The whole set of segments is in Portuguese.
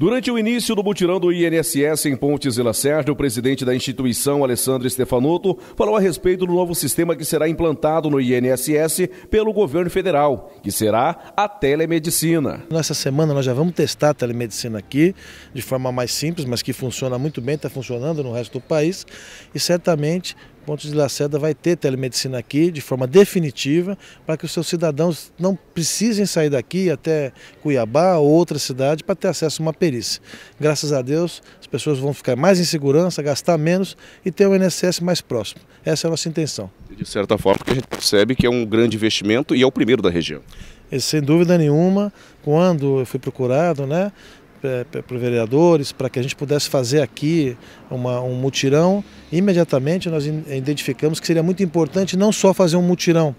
Durante o início do mutirão do INSS em Pontes e Lacerda, o presidente da instituição, Alessandro Stefanuto, falou a respeito do novo sistema que será implantado no INSS pelo governo federal, que será a telemedicina. Nessa semana nós já vamos testar a telemedicina aqui, de forma mais simples, mas que funciona muito bem, está funcionando no resto do país, e certamente Pontes de Lacerda vai ter telemedicina aqui de forma definitiva para que os seus cidadãos não precisem sair daqui até Cuiabá ou outra cidade para ter acesso a uma perícia. Graças a Deus, as pessoas vão ficar mais em segurança, gastar menos e ter o INSS mais próximo. Essa é a nossa intenção. De certa forma, porque a gente percebe que é um grande investimento e é o primeiro da região. sem dúvida nenhuma, quando eu fui procurado, né, para vereadores, para que a gente pudesse fazer aqui uma, um mutirão. Imediatamente nós identificamos que seria muito importante não só fazer um mutirão,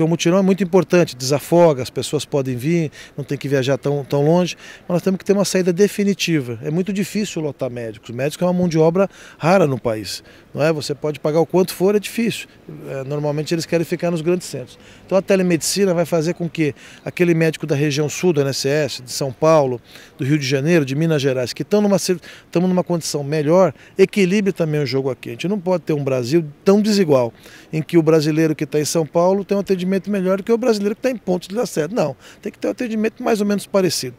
porque o mutirão é muito importante, desafoga, as pessoas podem vir, não tem que viajar tão, tão longe, mas nós temos que ter uma saída definitiva. É muito difícil lotar médicos, médicos é uma mão de obra rara no país, não é? Você pode pagar o quanto for, é difícil. É, normalmente eles querem ficar nos grandes centros. Então a telemedicina vai fazer com que aquele médico da região sul do NSS, de São Paulo, do Rio de Janeiro, de Minas Gerais, que estão numa, estão numa condição melhor, equilibre também o jogo aqui. A gente não pode ter um Brasil tão desigual, em que o brasileiro que está em São Paulo tem um atendimento atendimento melhor do que o brasileiro que está em pontos de acesso Não, tem que ter um atendimento mais ou menos parecido.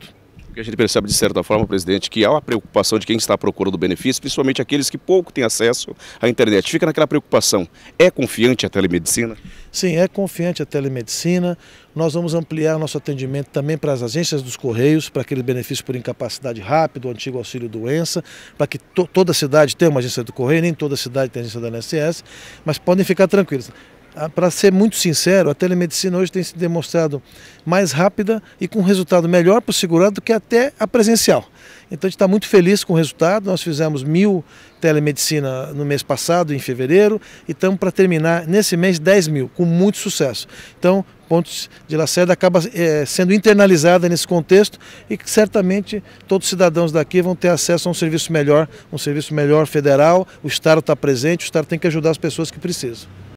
Porque a gente percebe, de certa forma, presidente, que há uma preocupação de quem está à procura do benefício, principalmente aqueles que pouco têm acesso à internet. Fica naquela preocupação. É confiante a telemedicina? Sim, é confiante a telemedicina. Nós vamos ampliar nosso atendimento também para as agências dos Correios, para aquele benefício por incapacidade rápida, o antigo auxílio doença, para que to toda cidade tenha uma agência do Correio, nem toda cidade tem agência da NSS, mas podem ficar tranquilos. Ah, para ser muito sincero, a telemedicina hoje tem se demonstrado mais rápida e com resultado melhor para o segurado do que até a presencial. Então a gente está muito feliz com o resultado. Nós fizemos mil telemedicina no mês passado, em fevereiro, e estamos para terminar nesse mês 10 mil, com muito sucesso. Então, Pontes de Lacerda acaba é, sendo internalizada nesse contexto e que certamente todos os cidadãos daqui vão ter acesso a um serviço melhor, um serviço melhor federal. O Estado está presente, o Estado tem que ajudar as pessoas que precisam.